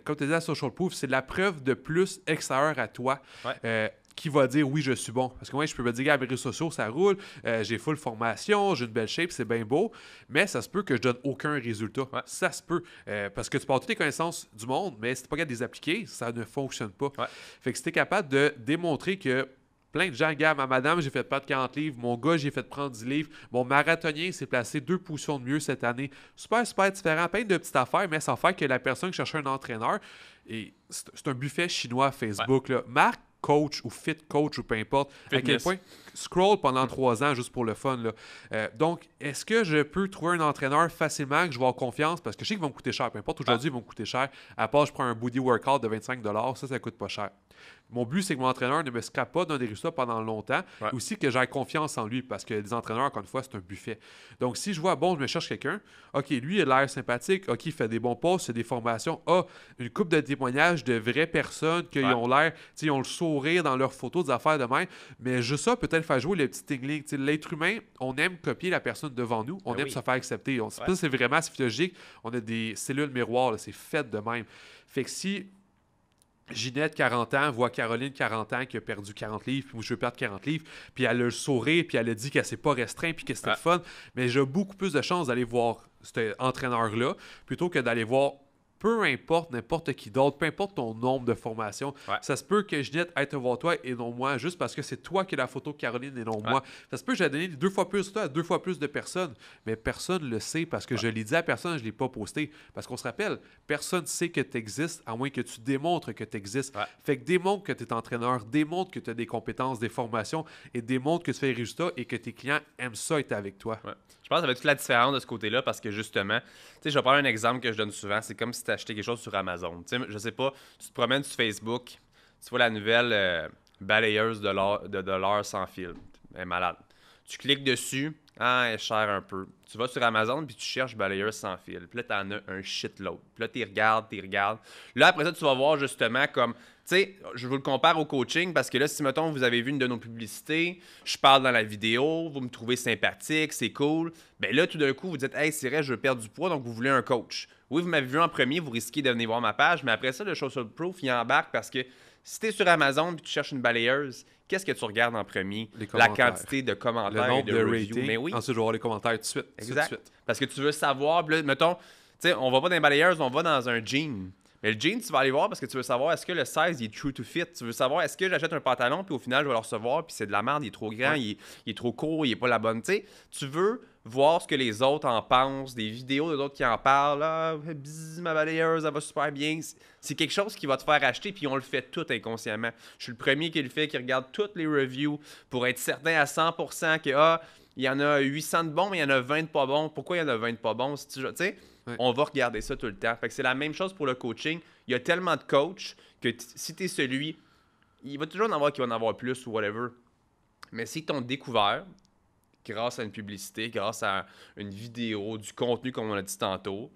comme tu disais, la social proof, c'est la preuve de plus extérieure à toi. Euh, qui va dire oui, je suis bon. Parce que moi, je peux me dire, regarde mes réseaux sociaux, ça roule, euh, j'ai full formation, j'ai une belle shape, c'est bien beau, mais ça se peut que je donne aucun résultat. Ça se peut. Euh, parce que tu portes toutes les connaissances du monde, mais si tu n'es pas capable de les appliquer, ça ne fonctionne pas. Fait que si tu es capable de démontrer que plein de gens. gars, ma madame, j'ai fait pas de 40 livres. Mon gars, j'ai fait prendre 10 livres. Mon marathonien s'est placé deux poussons de mieux cette année. Super, super différent. Plein de petites affaires, mais ça fait que la personne qui cherchait un entraîneur, et c'est un buffet chinois Facebook. Là. Marc coach ou fit coach ou peu importe, à quel point scroll pendant mm. trois ans juste pour le fun. Là. Euh, donc, est-ce que je peux trouver un entraîneur facilement que je vais avoir confiance parce que je sais qu'ils vont me coûter cher, peu importe, aujourd'hui ils vont me coûter cher. À part, je prends un booty workout de 25 ça, ça coûte pas cher. Mon but, c'est que mon entraîneur ne me scape pas d'un des résultats pendant longtemps. aussi que j'ai confiance en lui parce que les entraîneurs, encore une fois, c'est un buffet. Donc, si je vois, bon, je me cherche quelqu'un, OK, lui, il a l'air sympathique, OK, il fait des bons posts, c'est des formations, ah, une coupe de témoignages de vraies personnes qui ont l'air, ils ont le sourire dans leurs photos, des affaires de même. Mais juste ça, peut-être faire jouer le petit tingling. L'être humain, on aime copier la personne devant nous, on ben aime se faire accepter. On, C'est vraiment physiologique. On a des cellules miroirs, c'est fait de même. Fait que si Ginette, 40 ans, voit Caroline, 40 ans, qui a perdu 40 livres, puis je veux perdre 40 livres, puis elle a le sourire, puis elle a dit qu'elle s'est pas restreinte, puis que c'était ah. fun. Mais j'ai beaucoup plus de chance d'aller voir cet entraîneur-là plutôt que d'aller voir peu importe n'importe qui d'autre, peu importe ton nombre de formations, ça se peut que je aille être voir toi et non moi, juste parce que c'est toi qui as la photo Caroline et non moi. Ça se peut que j'ai donné deux fois plus de toi à deux fois plus de personnes, mais personne le sait parce que je l'ai dit à personne, je ne l'ai pas posté. Parce qu'on se rappelle, personne ne sait que tu existes à moins que tu démontres que tu existes. Fait que démontre que tu es entraîneur, démontre que tu as des compétences, des formations et démontre que tu fais des résultats et que tes clients aiment ça être avec toi. Je pense que ça fait toute la différence de ce côté-là parce que justement, tu sais, je vais prendre un exemple que je donne souvent. C'est comme si tu achetais quelque chose sur Amazon. Tu sais, je sais pas, tu te promènes sur Facebook, tu vois la nouvelle euh, balayeuse de, de dollars sans fil. Elle est malade. Tu cliques dessus, ah, elle est chère un peu. Tu vas sur Amazon puis tu cherches balayeuse sans fil. Puis là, t'en as un shitload. Puis là, tu regardes, tu regardes. Là, après ça, tu vas voir justement comme sais, je vous le compare au coaching parce que là, si, mettons, vous avez vu une de nos publicités, je parle dans la vidéo, vous me trouvez sympathique, c'est cool. Bien là, tout d'un coup, vous dites, hey, c'est je veux perdre du poids, donc vous voulez un coach. Oui, vous m'avez vu en premier, vous risquez de venir voir ma page, mais après ça, le Social Proof, il embarque parce que si tu es sur Amazon et tu cherches une balayeuse, qu'est-ce que tu regardes en premier La quantité de commentaires, le nombre de, reviews. Ensuite, je vais voir les commentaires tout de suite. Exact. Parce que tu veux savoir, mettons, tu on va pas dans une balayeuse, on va dans un jean. Mais le jean, tu vas aller voir parce que tu veux savoir est-ce que le size est true to fit. Tu veux savoir est-ce que j'achète un pantalon, puis au final, je vais le recevoir, puis c'est de la merde, il est trop grand, il, est, trop court, il est pas la bonne. tu veux voir ce que les autres en pensent, des vidéos de d'autres qui en parlent. Ah, ma balayeuse, ça va super bien. C'est quelque chose qui va te faire acheter, puis on le fait tout inconsciemment. Je suis le premier qui le fait, qui regarde toutes les reviews pour être certain à 100% que, ah, il y en a 800 de bons, mais il y en a 20 de pas bons. Pourquoi il y en a 20 de pas bons? Si tu sais, on va regarder ça tout le temps. Fait que c'est la même chose pour le coaching. Il y a tellement de coachs que si tu es celui, il va toujours en avoir qui va en avoir plus ou whatever. Mais si ton découvert, grâce à une publicité, grâce à une vidéo, du contenu comme on a dit tantôt,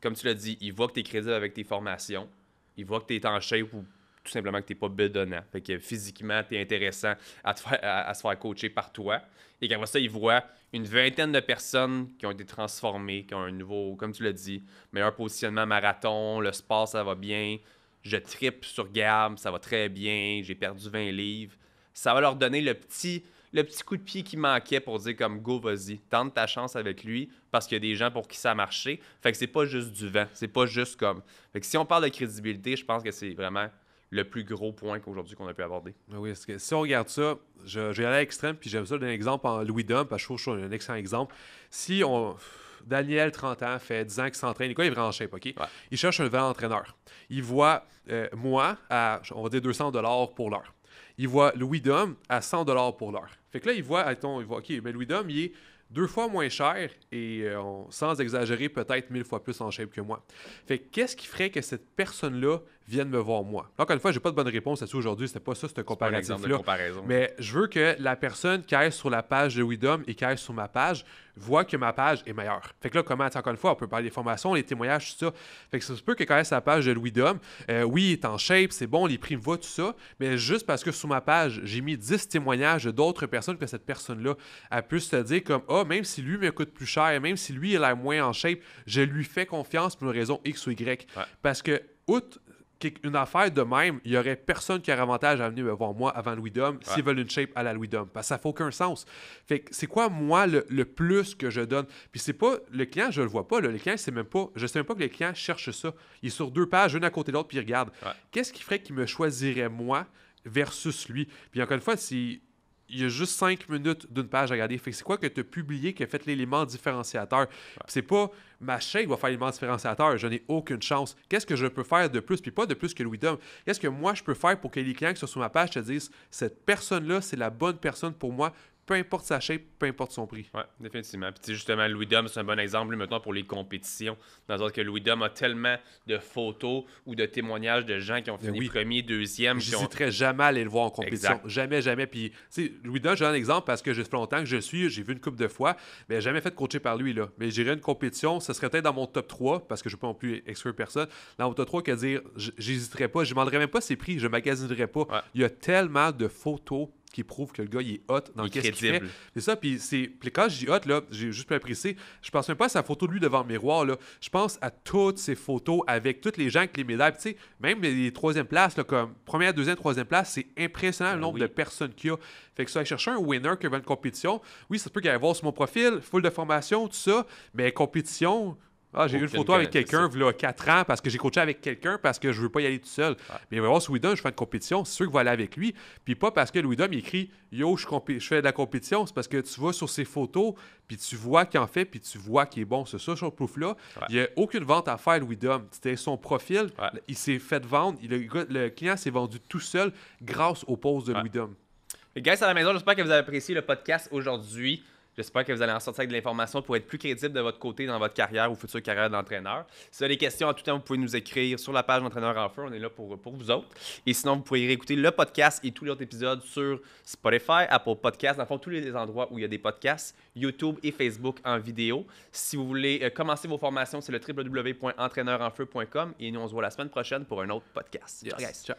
comme tu l'as dit, il voit que tu es crédible avec tes formations, il voit que tu es en shape ou tout simplement que tu n'es pas bidonnant. Fait que physiquement, tu es intéressant à, se faire coacher par toi. Et qu'après ça, ils voient une vingtaine de personnes qui ont été transformées, qui ont un nouveau, comme tu l'as dit, meilleur positionnement marathon, le sport, ça va bien, je tripe sur Gab, ça va très bien, j'ai perdu 20 livres. Ça va leur donner le petit, le petit coup de pied qui manquait pour dire comme go vas-y, tente ta chance avec lui parce qu'il y a des gens pour qui ça a marché. Fait que c'est pas juste du vent, c'est pas juste comme. Fait que si on parle de crédibilité, je pense que c'est vraiment le plus gros point qu'aujourd'hui qu'on a pu aborder. Ben oui, parce que si on regarde ça, je, à l'extrême, puis j'aime ça d'un un exemple en Louis Dum, parce que je trouve un excellent exemple. Si on. Daniel, 30 ans, fait 10 ans qu'il s'entraîne. Il est vraiment en shape, OK? Il cherche un vrai entraîneur. Il voit euh, moi à, on va dire, 200 pour l'heure. Il voit Louis Dom à 100 pour l'heure. Fait que là, il voit, attends, il voit, OK, mais Louis Dom, il est deux fois moins cher et euh, sans exagérer, peut-être mille fois plus en shape que moi. Fait qu'est-ce qui ferait que cette personne-là viennent me voir moi. Encore une fois, j'ai pas de bonne réponse à ça aujourd'hui, c'était pas ça, ce comparatif-là. Mais je veux que la personne qui aille sur la page de Widom et qui aille sur ma page voit que ma page est meilleure. Fait que là, comment, encore une fois, on peut parler des formations, les témoignages, tout ça. Fait que ça se peut que quand elle la page de Louis Dom, euh, oui, il est en shape, c'est bon, les prix me voient, tout ça, mais juste parce que sur ma page, j'ai mis 10 témoignages d'autres personnes que cette personne-là, elle peut se dire comme, ah, oh, même si lui me coûte plus cher, même si lui, il a moins en shape, je lui fais confiance pour une raison X ou Y. Parce que, outre une affaire de même, il n'y aurait personne qui aurait avantage à venir me voir moi avant Louis Dom s'ils veulent une shape à la Louis Dom. Parce que ça fait aucun sens. Fait c'est quoi, moi, le, plus que je donne? Puis c'est pas... Le client, je le vois pas. Le client, c'est même pas... Je sais même pas que le client cherche ça. Il est sur deux pages, une à côté de l'autre, puis il regarde. Qu'est-ce qui ferait qu'il me choisirait moi versus lui? Puis encore une fois, si il y a juste cinq minutes d'une page à regarder. c'est quoi que tu as publié qui a fait l'élément différenciateur? C'est pas ma chaîne va faire l'élément différenciateur, je n'ai aucune chance. Qu'est-ce que je peux faire de plus? Puis pas de plus que Louis Dom. Qu'est-ce que moi je peux faire pour que les clients qui sont sur ma page te disent cette personne-là, c'est la bonne personne pour moi, peu importe sa shape, peu importe son prix. Oui, définitivement. Puis justement, Louis Dom, c'est un bon exemple, maintenant, pour les compétitions. Dans le sens que Louis Dom a tellement de photos ou de témoignages de gens qui ont ben fait oui. premier, deuxième. J'hésiterai jamais à aller le voir en compétition. Jamais, jamais. Puis, Louis Dom, j'ai un exemple parce que j'ai fait longtemps que je suis, j'ai vu une coupe de fois, mais jamais fait coacher par lui, là. Mais j'irais une compétition, ce serait peut-être dans mon top 3, parce que je ne peux pas non plus exclure personne. Dans mon top 3, que dire, j'hésiterais pas, je demanderai même pas ses prix, je magasinerai pas. Il y a tellement de photos qui prouve que le gars, il est hot dans qu'est-ce qu'il fait. C'est ça, puis quand je dis hot, là, j'ai juste pu apprécier, je pense même pas à sa photo de lui devant le miroir, là. Je pense à toutes ses photos avec toutes les gens avec les médailles. Tu sais, même les troisième places, là, comme première, deuxième, troisième place, c'est impressionnant ben le nombre de personnes qu'il y a. Fait que ça, chercher un winner qui va une compétition, oui, ça peut qu'il y voir sur mon profil, full de formation, tout ça, mais compétition, ah, j'ai eu une photo avec quelqu'un, il y a 4 ans, parce que j'ai coaché avec quelqu'un, parce que je veux pas y aller tout seul. Mais il va voir je fais une compétition, c'est sûr qu'il va aller avec lui. Puis pas parce que Louis il écrit Yo, je, fais de la compétition, c'est parce que tu vas sur ses photos, puis tu vois qu'il en fait, puis tu vois qu'il est bon. C'est ça, sur proof là Il n'y a aucune vente à faire, Louis C'était son profil, il s'est fait vendre, le, client s'est vendu tout seul grâce aux poses de Louis Les gars, à la maison, j'espère que vous avez apprécié le podcast aujourd'hui. J'espère que vous allez en sortir avec de l'information pour être plus crédible de votre côté dans votre carrière ou future carrière d'entraîneur. Si vous avez des questions, à tout temps, vous pouvez nous écrire sur la page d'entraîneur en feu. On est là pour, pour vous autres. Et sinon, vous pouvez réécouter le podcast et tous les autres épisodes sur Spotify, Apple Podcasts, dans tous les endroits où il y a des podcasts, YouTube et Facebook en vidéo. Si vous voulez euh, commencer vos formations, c'est le www.entraîneurenfeu.com. Et nous, on se voit la semaine prochaine pour un autre podcast. Ciao, Ciao.